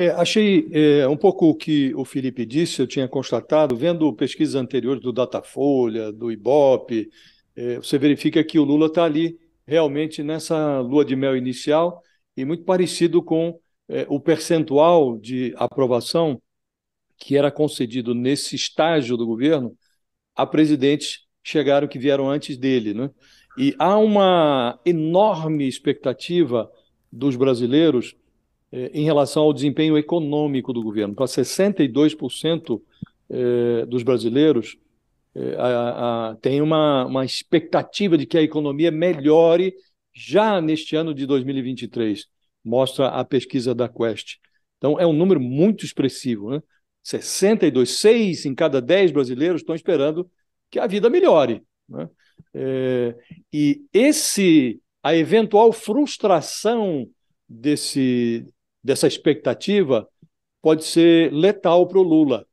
É, achei é, um pouco o que o Felipe disse, eu tinha constatado, vendo pesquisas anteriores do Datafolha, do Ibope, é, você verifica que o Lula está ali realmente nessa lua de mel inicial e muito parecido com é, o percentual de aprovação que era concedido nesse estágio do governo a presidentes chegaram que vieram antes dele. Né? E há uma enorme expectativa dos brasileiros é, em relação ao desempenho econômico do governo. Para então, 62% é, dos brasileiros é, tem uma, uma expectativa de que a economia melhore já neste ano de 2023, mostra a pesquisa da Quest. Então, é um número muito expressivo. Né? 62, 6 em cada 10 brasileiros estão esperando que a vida melhore. Né? É, e esse, a eventual frustração desse, dessa expectativa pode ser letal para o Lula.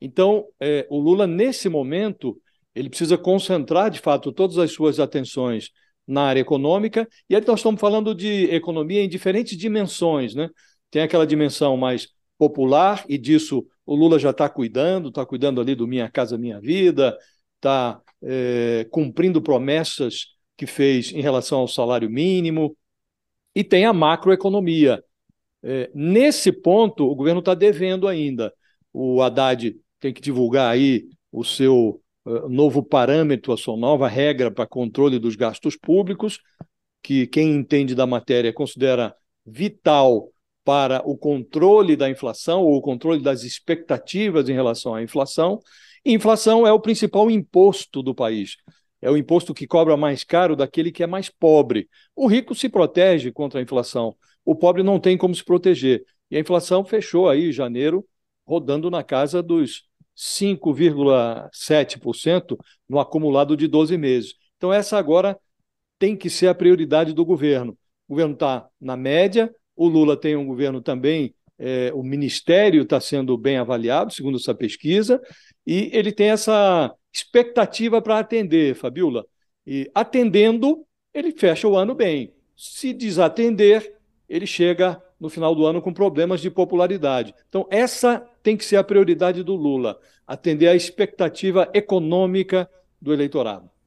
Então, é, o Lula, nesse momento, ele precisa concentrar, de fato, todas as suas atenções na área econômica, e aí nós estamos falando de economia em diferentes dimensões, né? Tem aquela dimensão mais popular, e disso o Lula já está cuidando, está cuidando ali do Minha Casa Minha Vida, está é, cumprindo promessas que fez em relação ao salário mínimo, e tem a macroeconomia, é, nesse ponto, o governo está devendo ainda. O Haddad tem que divulgar aí o seu uh, novo parâmetro, a sua nova regra para controle dos gastos públicos, que quem entende da matéria considera vital para o controle da inflação ou o controle das expectativas em relação à inflação. Inflação é o principal imposto do país. É o imposto que cobra mais caro daquele que é mais pobre. O rico se protege contra a inflação, o pobre não tem como se proteger. E a inflação fechou aí em janeiro, rodando na casa dos 5,7% no acumulado de 12 meses. Então, essa agora tem que ser a prioridade do governo. O governo está na média, o Lula tem um governo também, é, o ministério está sendo bem avaliado, segundo essa pesquisa, e ele tem essa expectativa para atender, Fabiola. E atendendo, ele fecha o ano bem. Se desatender, ele chega no final do ano com problemas de popularidade. Então, essa tem que ser a prioridade do Lula, atender à expectativa econômica do eleitorado.